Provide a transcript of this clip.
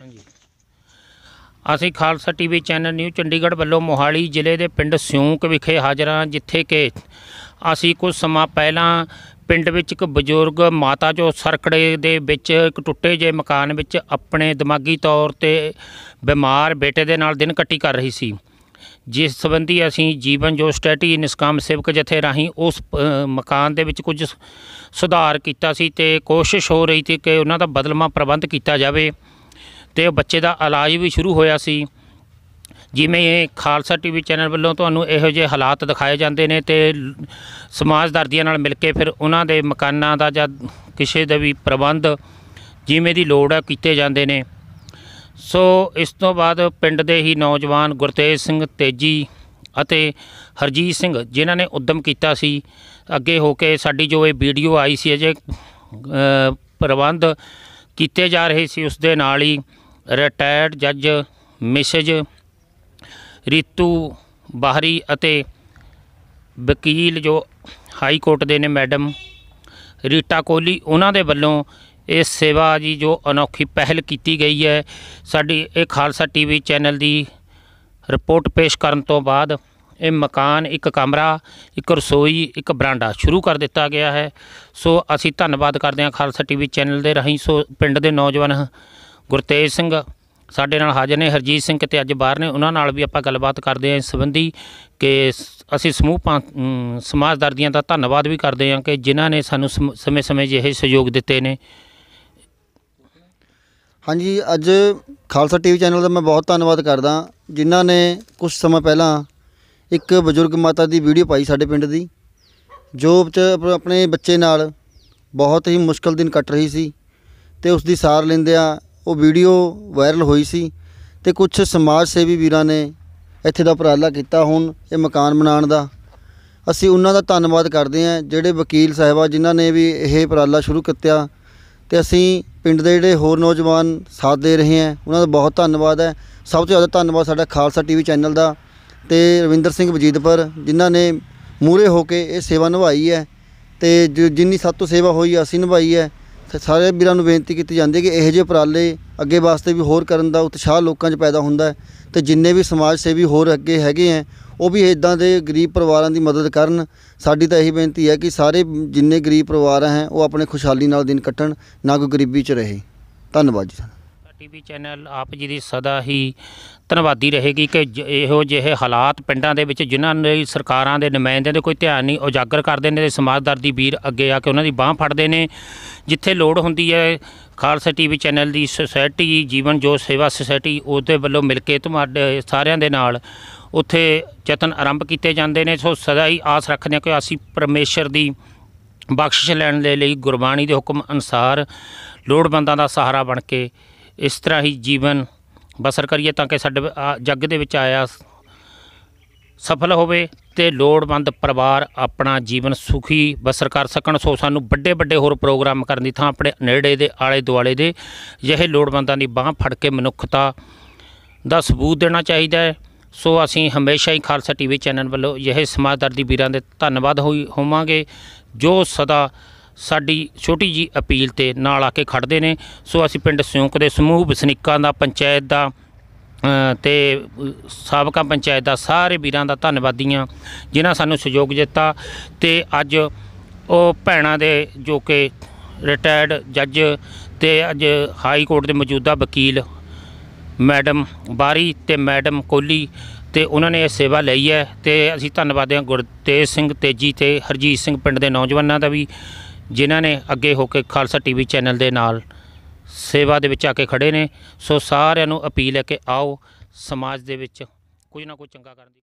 ਹਾਂਜੀ ਅਸੀਂ Khalsa TV channel new Chandigarh ਵੱਲੋਂ ਮੋਹਾਲੀ ਜ਼ਿਲ੍ਹੇ ਦੇ ਪਿੰਡ ਸਿਉਂਕ ਵਿਖੇ ਹਾਜ਼ਰ ਹਾਂ ਜਿੱਥੇ ਕਿ ਅਸੀਂ ਕੁਝ ਸਮਾਂ ਪਹਿਲਾਂ ਪਿੰਡ ਵਿੱਚ ਇੱਕ ਬਜ਼ੁਰਗ ਮਾਤਾ ਜੋ ਸਰਕੜੇ ਦੇ ਵਿੱਚ ਇੱਕ ਟੁੱਟੇ ਜੇ ਮਕਾਨ ਵਿੱਚ ਆਪਣੇ ਦਿਮਾਗੀ ਤੌਰ ਤੇ ਬਿਮਾਰ ਬੇਟੇ ਦੇ ਨਾਲ ਦਿਨ ਕੱਟੀ ਕਰ ਰਹੀ ਸੀ ਜਿਸ ਸੰਬੰਧੀ ਅਸੀਂ ਜੀਵਨ ਜੋ ਸਟੈਟੀ ਨਿਸਕਾਮ ਸੇਵਕ ਜਥੇ ਰਾਹੀਂ ਉਸ ਮਕਾਨ ਦੇ ਵਿੱਚ ਕੁਝ ਸੁਧਾਰ ਕੀਤਾ ਸੀ ਤੇ ਕੋਸ਼ਿਸ਼ ਹੋ ਰਹੀ ਸੀ ਕਿ ਉਹਨਾਂ ਦਾ ਬਦਲਮਾ ਪ੍ਰਬੰਧ ਕੀਤਾ ਜਾਵੇ ਤੇ ਬੱਚੇ ਦਾ ਇਲਾਜ ਵੀ ਸ਼ੁਰੂ ਹੋਇਆ ਸੀ ਜਿਵੇਂ ਇਹ ਖਾਲਸਾ ਟੀਵੀ ਚੈਨਲ ਵੱਲੋਂ ਤੁਹਾਨੂੰ ਇਹੋ ਜਿਹੇ ਹਾਲਾਤ ਦਿਖਾਏ ਜਾਂਦੇ ਨੇ ਤੇ ਸਮਾਜ ਦਰਦੀਆਂ ਨਾਲ ਮਿਲ ਕੇ ਫਿਰ ਉਹਨਾਂ ਦੇ ਮਕਾਨਾਂ ਦਾ ਜਾਂ ਕਿਸੇ ਦੇ ਵੀ ਪ੍ਰਬੰਧ ਜਿਵੇਂ ਦੀ ਲੋੜ ਹੈ ਕੀਤੇ ਜਾਂਦੇ ਨੇ ਸੋ ਇਸ ਤੋਂ ਬਾਅਦ ਪਿੰਡ ਦੇ ਹੀ ਨੌਜਵਾਨ ਗੁਰਤੇਜ ਸਿੰਘ ਤੇਜੀ ਅਤੇ ਹਰਜੀਤ ਸਿੰਘ ਜਿਨ੍ਹਾਂ ਨੇ ਉਦਮ ਕੀਤਾ ਸੀ ਅੱਗੇ ਹੋ ਕੇ ਸਾਡੀ ਜੋ ਇਹ ਵੀਡੀਓ ਆਈ ਸੀ ਅਜੇ ਪ੍ਰਬੰਧ ਕੀਤੇ ਜਾ ਰਹੇ ਸੀ ਉਸ ਦੇ ਨਾਲ ਹੀ ਰਿਟਾਇਰਡ ਜੱਜ ਮਿਸਜ ਰੀਤੂ ਬਾਹਰੀ ਅਤੇ ਵਕੀਲ ਜੋ ਹਾਈ ਕੋਰਟ ਦੇ ਨੇ ਮੈਡਮ ਰੀਟਾ ਕੋਲੀ ਉਹਨਾਂ ਦੇ ਵੱਲੋਂ ਇਹ ਸੇਵਾ ਜੀ ਜੋ ਅਨੋਖੀ ਪਹਿਲ ਕੀਤੀ ਗਈ ਹੈ ਸਾਡੀ ਇਹ ਖਾਲਸਾ ਟੀਵੀ ਚੈਨਲ ਦੀ ਰਿਪੋਰਟ ਪੇਸ਼ ਕਰਨ ਤੋਂ ਬਾਅਦ ਇਹ ਮਕਾਨ ਇੱਕ ਕਮਰਾ ਇੱਕ ਰਸੋਈ ਇੱਕ ਬਰਾਂਡਾ ਸ਼ੁਰੂ ਕਰ ਦਿੱਤਾ ਗਿਆ ਹੈ ਸੋ ਅਸੀਂ ਧੰਨਵਾਦ ਕਰਦੇ ਹਾਂ ਖਾਲਸਾ ਟੀਵੀ ਚੈਨਲ ਦੇ ਰਹੀ ਸੋ ਪਿੰਡ ਦੇ ਨੌਜਵਾਨ ਗੁਰਤੇਜ ਸਿੰਘ ਸਾਡੇ ਨਾਲ ਹਾਜ਼ਰ ਨੇ ਹਰਜੀਤ ਸਿੰਘ ਤੇ ਅੱਜ ਬਾਹਰ ਨੇ ਉਹਨਾਂ ਨਾਲ ਵੀ ਆਪਾਂ ਗੱਲਬਾਤ ਕਰਦੇ ਆਂ ਇਸ ਸੰਬੰਧੀ ਕਿ ਅਸੀਂ ਸਮੂਹ ਦਰਦੀਆਂ ਦਾ ਧੰਨਵਾਦ ਵੀ ਕਰਦੇ ਆਂ ਕਿ ਜਿਨ੍ਹਾਂ ਨੇ ਸਾਨੂੰ ਸਮੇਂ-ਸਮੇਂ ਜਿਹੇ ਸਹਿਯੋਗ ਦਿੱਤੇ ਨੇ ਹਾਂਜੀ ਅੱਜ ਖਾਲਸਾ ਟੀਵੀ ਚੈਨਲ ਦਾ ਮੈਂ ਬਹੁਤ ਧੰਨਵਾਦ ਕਰਦਾ ਜਿਨ੍ਹਾਂ ਨੇ ਕੁਝ ਸਮਾਂ ਪਹਿਲਾਂ ਇੱਕ ਬਜ਼ੁਰਗ ਮਾਤਾ ਦੀ ਵੀਡੀਓ ਪਾਈ ਸਾਡੇ ਪਿੰਡ ਦੀ ਜੋ ਆਪਣੇ ਬੱਚੇ ਨਾਲ ਬਹੁਤ ਹੀ ਮੁਸ਼ਕਲ ਦਿਨ ਕੱਟ ਰਹੀ ਸੀ ਤੇ ਉਸ ਦੀ ਸਾਰ ਲੈਂਦਿਆਂ ਉਹ ਵੀਡੀਓ ਵਾਇਰਲ ਹੋਈ ਸੀ ਤੇ ਕੁਝ ਸਮਾਜ ਸੇਵੀ ਵੀਰਾਂ ਨੇ ਇੱਥੇ ਦਾ ਉਪਰਾਲਾ ਕੀਤਾ ਹੁਣ ਇਹ ਮਕਾਨ ਬਣਾਉਣ ਦਾ ਅਸੀਂ ਉਹਨਾਂ ਦਾ ਧੰਨਵਾਦ ਕਰਦੇ ਹਾਂ ਜਿਹੜੇ ਵਕੀਲ ਸਾਹਿਬਾ ਜਿਨ੍ਹਾਂ ਨੇ ਵੀ ਇਹ ਉਪਰਾਲਾ ਸ਼ੁਰੂ ਕੀਤਾ ਤੇ ਅਸੀਂ ਪਿੰਡ ਦੇ ਜਿਹੜੇ ਹੋਰ ਨੌਜਵਾਨ ਸਾਥ ਦੇ ਰਹੇ ਹੈ ਉਹਨਾਂ ਦਾ ਬਹੁਤ ਧੰਨਵਾਦ ਹੈ ਸਭ ਤੋਂ ਜ਼ਿਆਦਾ ਧੰਨਵਾਦ ਸਾਡਾ ਖਾਲਸਾ ਟੀਵੀ ਚੈਨਲ ਦਾ ਤੇ ਰਵਿੰਦਰ ਸਿੰਘ ਵਜੀਦਪੁਰ ਜਿਨ੍ਹਾਂ ਨੇ ਮੂਰੇ ਹੋ ਕੇ ਇਹ ਸੇਵਾ ਨਿਭਾਈ ਹੈ ਤੇ ਜਿੰਨੀ ਸਾਤੋਂ ਸੇਵਾ ਹੋਈ ਅਸੀਂ ਨਿਭਾਈ ਹੈ ਤੇ ਸਾਰੇ ਵੀਰਾਂ ਨੂੰ ਬੇਨਤੀ ਕੀਤੀ ਜਾਂਦੀ ਹੈ ਕਿ ਇਹੋ ਜਿਹੇ ਉਪਰਾਲੇ ਅੱਗੇ ਵਾਸਤੇ ਵੀ ਹੋਰ ਕਰਨ ਦਾ ਉਤਸ਼ਾਹ ਲੋਕਾਂ 'ਚ ਪੈਦਾ ਹੁੰਦਾ ਤੇ ਜਿੰਨੇ ਵੀ ਸਮਾਜ ਸੇਵੀ ਹੋਰ ਅੱਗੇ ਹੈਗੇ ਆ ਉਹ ਵੀ ਇਦਾਂ ਦੇ ਗਰੀਬ ਪਰਿਵਾਰਾਂ ਦੀ ਮਦਦ ਕਰਨ ਸਾਡੀ ਤਾਂ ਇਹੀ ਬੇਨਤੀ ਹੈ ਕਿ ਸਾਰੇ ਜਿੰਨੇ ਗਰੀਬ ਪਰਿਵਾਰ ਹੈ ਉਹ ਆਪਣੇ ਖੁਸ਼ਹਾਲੀ ਨਾਲ ਦਿਨ ਕੱਟਣ ਨਾ ਕੋਈ ਗਰੀਬੀ 'ਚ ਰਹੇ ਧੰਨਵਾਦ ਜੀ ਟੀਵੀ ਚੈਨਲ ਆਪ ਜੀ ਦੀ ਸਦਾ ਹੀ ਧੰਨਵਾਦੀ ਰਹੇਗੀ ਕਿ ਇਹੋ ਜਿਹੇ ਹਾਲਾਤ ਪਿੰਡਾਂ ਦੇ ਵਿੱਚ ਜਿਨ੍ਹਾਂ ਨੇ ਸਰਕਾਰਾਂ ਦੇ ਨੁਮਾਇੰਦਿਆਂ ਦੇ ਕੋਈ ਧਿਆਨ ਨਹੀਂ ਉਜਾਗਰ ਕਰਦੇ ਨੇ ਤੇ ਸਮਾਜਦਰਦੀ ਵੀਰ ਅੱਗੇ ਆ ਕੇ ਉਹਨਾਂ ਦੀ ਬਾਹ ਫੜਦੇ ਨੇ ਜਿੱਥੇ ਲੋੜ ਹੁੰਦੀ ਹੈ ਖਾਲਸਾ ਟੀਵੀ ਚੈਨਲ ਦੀ ਸੁਸਾਇਟੀ ਜੀਵਨ ਜੋ ਸੇਵਾ ਸੁਸਾਇਟੀ ਉਹਦੇ ਵੱਲੋਂ ਮਿਲ ਕੇ ਤੁਹਾਡੇ ਸਾਰਿਆਂ ਦੇ ਨਾਲ ਉੱਥੇ ਯਤਨ ਆਰੰਭ ਕੀਤੇ ਜਾਂਦੇ ਨੇ ਸੋ ਸਦਾ ਹੀ ਆਸ ਰੱਖਦੇ ਹਾਂ ਕਿ ਅਸੀਂ ਪਰਮੇਸ਼ਰ ਦੀ ਬਖਸ਼ਿਸ਼ ਲੈਣ ਦੇ ਲਈ ਗੁਰਬਾਣੀ ਦੇ ਹੁਕਮ ਅਨੁਸਾਰ ਲੋੜਵੰਦਾਂ ਦਾ ਸਹਾਰਾ ਬਣ ਕੇ ਇਸ ਤਰ੍ਹਾਂ ਹੀ ਜੀਵਨ ਬਸਰ ਕਰੀਏ ਤਾਂ ਕਿ ਸਾਡੇ ਜੱਗ ਦੇ ਵਿੱਚ ਆਇਆ ਸਫਲ ਹੋਵੇ ਤੇ ਲੋੜਵੰਦ ਪਰਿਵਾਰ ਆਪਣਾ ਜੀਵਨ ਸੁਖੀ ਬਸਰ ਕਰ ਸਕਣ ਸੋ ਸਾਨੂੰ ਵੱਡੇ ਵੱਡੇ ਹੋਰ ਪ੍ਰੋਗਰਾਮ ਕਰਨ ਦੀ ਥਾਂ ਆਪਣੇ ਨੇੜੇ ਦੇ ਆਲੇ ਦੁਆਲੇ ਦੇ ਜਿਹੇ ਲੋੜਵੰਦਾਂ ਦੀ ਬਾਹ ਫੜ ਕੇ ਮਨੁੱਖਤਾ ਦਾ ਸਬੂਤ ਦੇਣਾ ਚਾਹੀਦਾ ਹੈ ਸੋ ਅਸੀਂ ਹਮੇਸ਼ਾ ਹੀ ਖਾਲਸਾ ਟੀਵੀ ਚੈਨਲ ਵੱਲੋਂ ਇਹ ਸਮਾਜਦਾਰ ਦੀ ਵੀਰਾਂ ਦੇ ਧੰਨਵਾਦ ਹੋਈ ਹੋਵਾਂਗੇ ਜੋ ਸਦਾ ਸਾਡੀ ਛੋਟੀ ਜੀ ਅਪੀਲ ਤੇ ਨਾਲ ਆ ਕੇ ਖੜਦੇ ਨੇ ਸੋ ਅਸੀਂ ਪਿੰਡ ਸਿਉਂਕ ਦੇ ਸਮੂਹ ਵਸਨੀਕਾਂ ਦਾ ਪੰਚਾਇਤ ਦਾ ਤੇ ਸਾਬਕਾ ਪੰਚਾਇਤ ਦਾ ਸਾਰੇ ਵੀਰਾਂ ਦਾ ਧੰਨਵਾਦੀਆਂ ਜਿਨ੍ਹਾਂ ਸਾਨੂੰ ਸਹਿਯੋਗ ਦਿੱਤਾ ਤੇ ਅੱਜ ਉਹ ਭੈਣਾਂ ਦੇ ਜੋ ਕਿ ਰਿਟਾਇਰਡ ਜੱਜ ਤੇ ਅੱਜ ਹਾਈ ਕੋਰਟ ਦੇ ਮੌਜੂਦਾ ਵਕੀਲ ਮੈਡਮ ਬਾਰੀ ਤੇ ਮੈਡਮ ਕੋਲੀ ਤੇ ਉਹਨਾਂ ਨੇ ਇਹ ਸੇਵਾ ਲਈ ਹੈ ਤੇ ਅਸੀਂ ਧੰਨਵਾਦ ਹਾਂ ਗੁਰਤੇਜ ਸਿੰਘ ਤੇਜੀ ਤੇ ਹਰਜੀਤ ਸਿੰਘ ਪਿੰਡ ਦੇ ਨੌਜਵਾਨਾਂ ਦਾ ਵੀ ਜਿਨ੍ਹਾਂ ਨੇ ਅੱਗੇ ਹੋ ਕੇ ਖਾਲਸਾ ਟੀਵੀ ਚੈਨਲ ਦੇ ਨਾਲ ਸੇਵਾ ਦੇ ਵਿੱਚ ਆ ਕੇ ਖੜੇ ਨੇ ਸੋ ਸਾਰਿਆਂ ਨੂੰ ਅਪੀਲ ਹੈ ਕਿ ਆਓ ਸਮਾਜ ਦੇ ਵਿੱਚ ਕੁਝ ਨਾ ਕੁਝ ਚੰਗਾ ਕਰਨ ਦੀ